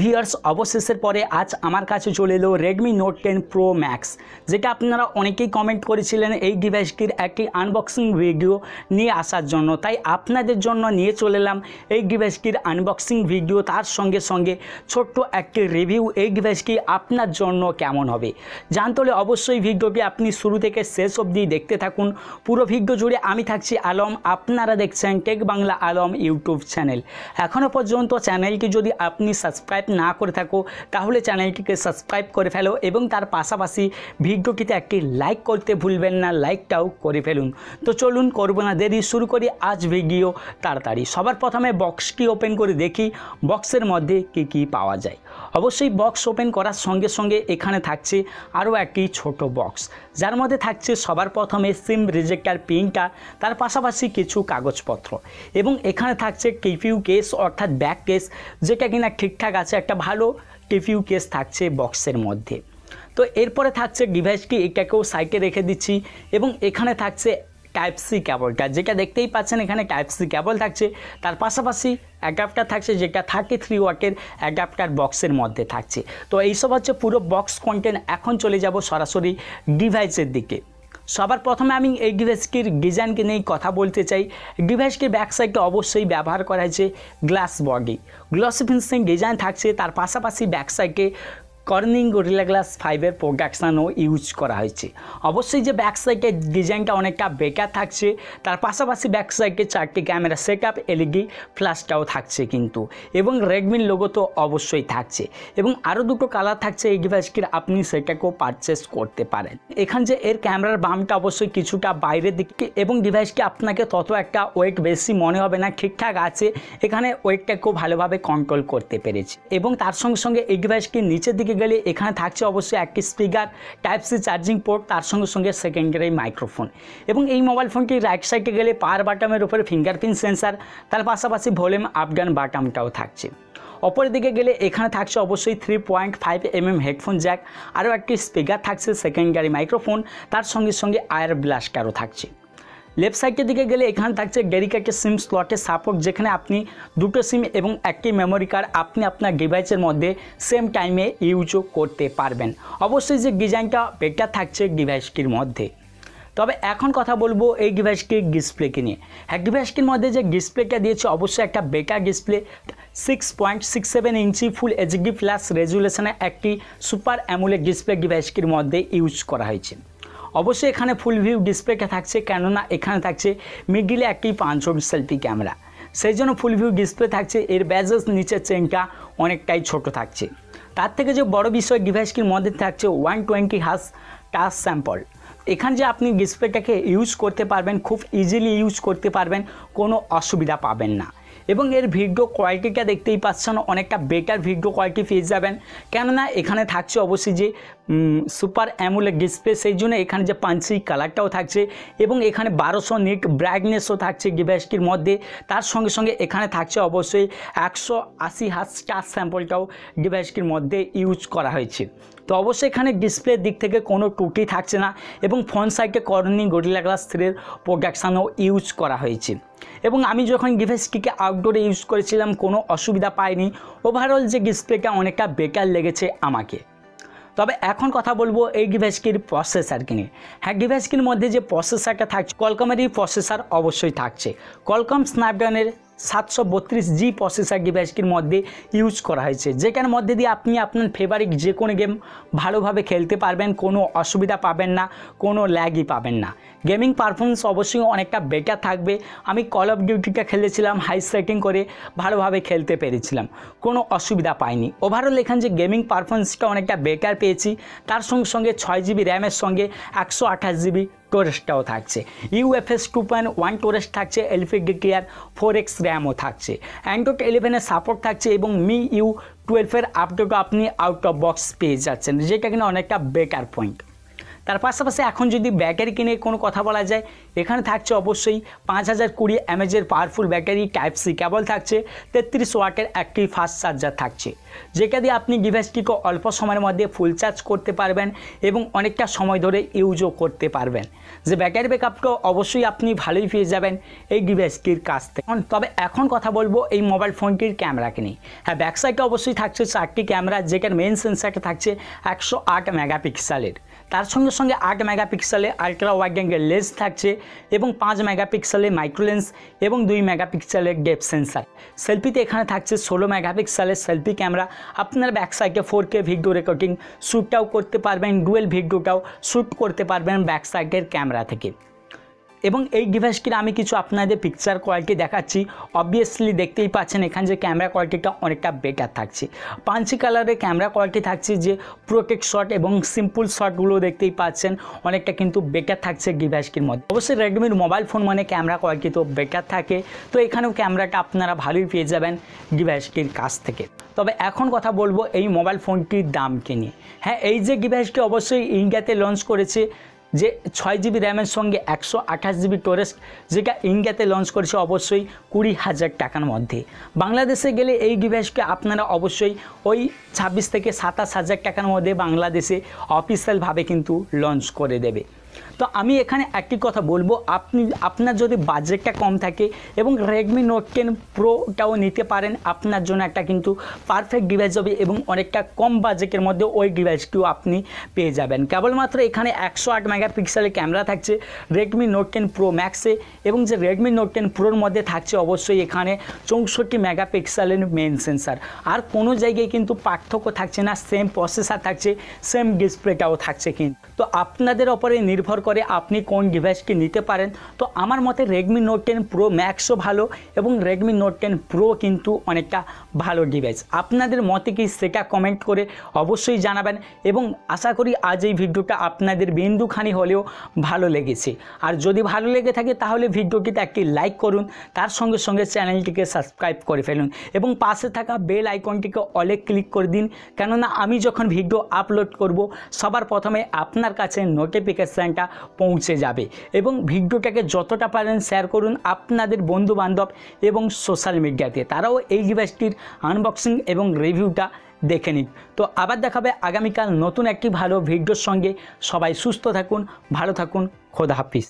viewers অবশেষের পরে আজ আমার কাছে চলে এলো Redmi Note ten Pro Max যেটা আপনারা অনেকেই কমেন্ট করেছিলেন এই ডিভাইসটির একটি আনবক্সিং ভিডিও নিয়ে আসার জন্য তাই আপনাদের জন্য নিয়ে চলে এলাম এই ডিভাইসটির আনবক্সিং ভিডিও তার সঙ্গে সঙ্গে ছোট্ট একটি রিভিউ এই ডিভাইসটি আপনার জন্য কেমন হবে জানতে হলে অবশ্যই ভিডিওটি আপনি শুরু থেকে শেষ অবধি দেখতে থাকুন পুরো ভিডিও জুড়ে আমি থাকছি আলম আপনারা দেখছেন tech Bangla Alam YouTube channel এখনও পর্যন্ত চ্যানেলটি যদি আপনি সাবস্ক্রাইব সাবস্ক্রাইব না করে থাকো তাহলে চ্যানেলটিকে সাবস্ক্রাইব করে ফেলো এবং তার পাশাপাশি ভিডিওটিতে একটি লাইক করতে ভুলবেন না লাইকটাও করে ফেলুন তো চলুন করবো না দেরি শুরু করি আজ ভিডিও তাড়াতাড়ি সবার প্রথমে বক্সটি ওপেন করে দেখি বক্সের মধ্যে কি কি পাওয়া যায় অবশ্যই বক্স ওপেন করার সঙ্গে সঙ্গে এখানে থাকছে আরও একটি ছোট বক্স যার মধ্যে থাকছে সবার প্রথমে সিম রিজেক্টার পিনটা তার পাশাপাশি কিছু কাগজপত্র এবং এখানে থাকছে কিপিউ কেস অর্থাৎ ব্যাক কেস যেটা কিনা ঠিকঠাক আছে কাছে একটা ভালো টিফিউ কেস থাকছে বক্সের মধ্যে তো এরপরে থাকছে ডিভাইসটি এটাকেও সাইটে রেখে দিচ্ছি এবং এখানে থাকছে টাইপ সি ক্যাবলটা যেটা দেখতেই পাচ্ছেন এখানে টাইপ সি ক্যাবল থাকছে তার পাশাপাশি অ্যাডাপ্টার থাকছে যেটা থার্টি থ্রি ওয়াটের অ্যাডাপ্টার বক্সের মধ্যে থাকছে তো এইসব হচ্ছে পুরো বক্স কন্টেন্ট এখন চলে যাব সরাসরি ডিভাইসের দিকে সবার প্রথমে আমি এই ডিভাইসটির ডিজাইনকে নিয়েই কথা বলতে চাই ডিভাইসটির ব্যাকসাইডটা অবশ্যই ব্যবহার করা হয়েছে glass body glass finishing design থাকছে তার পাশাপাশি ব্যাকসাইডকে কর্নিং গরিলা গ্লাস ফাইভের প্রোডাকশানও ইউজ করা হয়েছে অবশ্যই যে ব্যাক সাইডের ডিজাইনটা অনেকটা বেকার থাকছে তার পাশাপাশি ব্যাক সাইডে চারটি ক্যামেরা সেট আপ এলইডি ফ্ল্যাশটাও থাকছে কিন্তু এবং রেডমির লোগো তো অবশ্যই থাকছে এবং আরও দুটো কালার থাকছে এই ডিভাইসটির আপনি সেটাকেও পারচেস করতে পারেন এখান যে এর ক্যামেরার বামটা অবশ্যই কিছুটা বাইরের দিকে এবং ডিভাইসটি আপনাকে তত একটা ওয়েট বেশি মনে হবে না ঠিকঠাক আছে এখানে ওয়েটটাকেও ভালোভাবে কন্ট্রোল করতে পেরেছে এবং তার সঙ্গে সঙ্গে এই ডিভাইসটির নিচের দিকে গেলে এখানে থাকছে অবশ্যই mm একটি speaker type C charging port তার সঙ্গে সঙ্গে সেকেন্ডারি মাইক্রোফোন এবং এই মোবাইল ফোনটি রাইট সাইডে গেলে পাওয়ার বাটামের উপরে ফিঙ্গারপ্রিন্ট সেন্সার তার পাশাপাশি ভলিউম আপডাউন বাটামটাও থাকছে অপরদিকে গেলে এখানে থাকছে অবশ্যই three point five M M headphone jack আরও একটি স্পিকার থাকছে সেকেন্ডারি মাইক্রোফোন তার সঙ্গে সঙ্গে আয়ার ব্লাস্টারও থাকছে লেফট সাইডের দিকে গেলে এখানে থাকছে ডেডিকেটেড সিম স্লটের সাপোর্ট যেখানে আপনি দুটো সিম এবং একটি মেমোরি কার্ড আপনি আপনার ডিভাইসের মধ্যে সেম টাইমে ইউজও করতে পারবেন অবশ্যই যে ডিজাইনটা বেটার থাকছে ডিভাইসটির মধ্যে তবে এখন কথা বলবো এই ডিভাইসটির ডিসপ্লেকে নিয়ে হ্যাক ডিভাইসটির মধ্যে যে ডিসপ্লেটা দিয়েছে অবশ্যই একটা better display six point six seven inch full HD plus রেজুলেশনে একটি সুপার অ্যামুলেট ডিসপ্লে ডিভাইসটির মধ্যে ইউজ করা হয়েছে অবশ্যই এখানে ফুল ভিউ ডিসপ্লেটা থাকছে কেননা এখানে থাকছে মিডিলে একটি ছবি সেলফি ক্যামেরা সেই জন্য ফুল ভিউ ডিসপ্লে থাকছে এর ব্যাজেস নিচের চেনটা অনেকটাই ছোট থাকছে তার থেকে যে বড় বিষয় ডিভাইসটির মধ্যে থাকছে ওয়ান টোয়েন্টি হাস টাচ স্যাম্পল এখান যে আপনি ডিসপ্লেটাকে ইউজ করতে পারবেন খুব ইজিলি ইউজ করতে পারবেন কোনো অসুবিধা পাবেন না এবং এর ভিডিও কোয়ালিটিটা দেখতেই পাচ্ছেন অনেকটা বেটার ভিডিও কোয়ালিটি পেয়ে যাবেন কেননা এখানে থাকছে অবশ্যই যে সুপার অ্যামুলে ডিসপ্লে সেই জন্য এখানে যে পাঞ্চি কালারটাও থাকছে এবং এখানে বারোশো নিট ব্রাইটনেসও থাকছে গিভ্যাসটির মধ্যে তার সঙ্গে সঙ্গে এখানে থাকছে অবশ্যই একশো আশি হাত স্টার স্যাম্পলটাও ডিভাইসটির মধ্যে ইউজ করা হয়েছে তো অবশ্যই এখানে ডিসপ্লের দিক থেকে কোনো টুটি থাকছে না এবং ফোন সাইডে করনি গরিলা গ্লাস থ্রির প্রোডাকশানও ইউজ করা হয়েছে এবং আমি যখন ডিভাইসটিকে আউটডোরে ইউজ করেছিলাম কোনো অসুবিধা পাইনি ওভারঅল যে ডিসপ্লেটা অনেকটা বেকার লেগেছে আমাকে তবে এখন কথা বলবো এই ডিভাইসটির প্রসেসার কিনে হ্যাঁ ডিভাইসটির মধ্যে যে প্রসেসারটা থাকছে কলকমেরই প্রসেসার অবশ্যই থাকছে কলকম স্ন্যাপড্রাগনের সাতশো বত্রিশ জি প্রসেসার ডিভাইসটির মধ্যে ইউজ করা হয়েছে যেখানে মধ্যে দিয়ে আপনি আপনার ফেভারিট যে কোনো গেম ভালোভাবে খেলতে পারবেন কোনো অসুবিধা পাবেন না কোনো ল্যাগই পাবেন না গেমিং পারফরমেন্স অবশ্যই অনেকটা বেটার থাকবে আমি কল অফ ডিউটিটা খেলেছিলাম হাই সেটিং করে ভালোভাবে খেলতে পেরেছিলাম কোনো অসুবিধা পাইনি ওভারঅল এখানে যে গেমিং পারফরমেন্সটা অনেকটা বেটার পেয়েছি তার সঙ্গে সঙ্গে ছয় জিবি র্যামের সঙ্গে একশো আঠাশ জিবি টোরেস্টটাও থাকছে ইউএফএস টু পয়েন্ট ওয়ান টোরেস্ট থাকছে ডি ডিটিআর ফোর এক্স র্যামও থাকছে অ্যান্ড্রয়েড ইলেভেনের সাপোর্ট থাকছে এবং মি ইউ টুয়েলভের আপডেটও আপনি আউট অফ বক্স পেয়ে যাচ্ছেন যেটা কিনা অনেকটা বেকার পয়েন্ট তার পাশাপাশি এখন যদি ব্যাটারি কিনে কোনো কথা বলা যায় এখানে থাকছে অবশ্যই পাঁচ হাজার কুড়ি এমএজের powerful battery type C cable থাকছে তেত্রিশ ওয়াটের একটি ফাস্ট চার্জার থাকছে যেটা দিয়ে আপনি ডিভাইসটিকে অল্প সময়ের মধ্যে ফুল চার্জ করতে পারবেন এবং অনেকটা সময় ধরে ইউজও করতে পারবেন যে ব্যাটারি ব্যাকআপটাও অবশ্যই আপনি ভালোই পেয়ে যাবেন এই ডিভাইসটির কাছ থেকে তবে এখন কথা বলবো এই মোবাইল ফোনটির ক্যামেরাকে নিয়ে হ্যাঁ ব্যাকসাইডে অবশ্যই থাকছে চারটি ক্যামেরা যেটার মেন সেন্সারটা থাকছে একশো আট মেগাপিক্সেলের তার সঙ্গে সঙ্গে আট মেগাপিক্সেলে আলট্রা ওয়াইড অ্যাঙ্গেল লেন্স থাকছে এবং পাঁচ মেগাপিক্সেলে মাইক্রোলেন্স এবং দুই মেগাপিক্সেলের ডেপ সেন্সার সেলফিতে এখানে থাকছে ষোলো মেগাপিক্সেলের সেলফি ক্যামেরা আপনার ব্যাক সাইডে ফোর কে ভিডিও রেকর্ডিং শ্যুটটাও করতে পারবেন ডুয়েল ভিডিওটাও শ্যুট করতে পারবেন ব্যাক সাইডের ক্যামেরা থেকে এবং এই ডিভাইস কিনে আমি কিছু আপনাদের পিকচার কোয়ালিটি দেখাচ্ছি অবভিয়াসলি দেখতেই পাচ্ছেন এখান যে ক্যামেরা কোয়ালিটিটা অনেকটা বেটার থাকছে পাঞ্চি কালারে ক্যামেরা কোয়ালিটি থাকছে যে প্রোটেক্ট শট এবং সিম্পল শটগুলো দেখতেই পাচ্ছেন অনেকটা কিন্তু বেটার থাকছে ডিভাইসটির মধ্যে অবশ্যই রেডমির মোবাইল ফোন মানে ক্যামেরা কোয়ালিটি তো বেটার থাকে তো এখানেও ক্যামেরাটা আপনারা ভালোই পেয়ে যাবেন ডিভাইসটির কাছ থেকে তবে এখন কথা বলবো এই মোবাইল ফোনটির দাম নিয়ে হ্যাঁ এই যে ডিভাইসটি অবশ্যই ইন্ডিয়াতে লঞ্চ করেছে যে ছয় জিবি র্যামের সঙ্গে একশো আঠাশ জিবি স্টোরেজ যেটা ইন্ডিয়াতে লঞ্চ করেছে অবশ্যই কুড়ি হাজার টাকার মধ্যে বাংলাদেশে গেলে এই ডিভাইসকে আপনারা অবশ্যই ওই ছাব্বিশ থেকে সাতাশ হাজার টাকার মধ্যে বাংলাদেশে অফিসিয়ালভাবে কিন্তু লঞ্চ করে দেবে তো আমি এখানে একটি কথা বলবো আপনি আপনার যদি বাজেটটা কম থাকে এবং রেডমি নোট টেন প্রোটাও নিতে পারেন আপনার জন্য একটা কিন্তু পারফেক্ট ডিভাইস হবে এবং অনেকটা কম বাজেটের মধ্যে ওই ডিভাইসটিও আপনি পেয়ে যাবেন কেবলমাত্র এখানে একশো আট মেগাপিক্সেলের ক্যামেরা থাকছে রেডমি নোট টেন প্রো ম্যাক্সে এবং যে রেডমি নোট টেন প্রোর মধ্যে থাকছে অবশ্যই এখানে চৌষট্টি মেগাপিক্সেলের মেন সেন্সার আর কোনো জায়গায় কিন্তু পার্থক্য থাকছে না সেম প্রসেসার থাকছে সেম ডিসপ্লেটাও থাকছে কিন্তু তো আপনাদের ওপরে নির্ভর করে আপনি কোন ডিভাইসটি নিতে পারেন তো আমার মতে রেডমি নোট টেন প্রো ম্যাক্সও ভালো এবং রেডমি নোট টেন প্রো কিন্তু অনেকটা ভালো ডিভাইস আপনাদের মতে কি সেটা কমেন্ট করে অবশ্যই জানাবেন এবং আশা করি আজ এই ভিডিওটা আপনাদের বিন্দুখানি হলেও ভালো লেগেছে আর যদি ভালো লেগে থাকে তাহলে ভিডিওটিতে একটি লাইক করুন তার সঙ্গে সঙ্গে চ্যানেলটিকে সাবস্ক্রাইব করে ফেলুন এবং পাশে থাকা বেল আইকনটিকে অলে ক্লিক করে দিন কেননা আমি যখন ভিডিও আপলোড করব সবার প্রথমে আপনার কাছে নোটিফিকেশানটা পৌঁছে যাবে এবং ভিডিওটাকে যতটা পারেন শেয়ার করুন আপনাদের বন্ধু বান্ধব এবং সোশ্যাল মিডিয়াতে তারাও এই ডিভাইসটির আনবক্সিং এবং রিভিউটা দেখে নিন তো আবার দেখাবে আগামীকাল নতুন একটি ভালো ভিডিওর সঙ্গে সবাই সুস্থ থাকুন ভালো থাকুন খোদা হাফিজ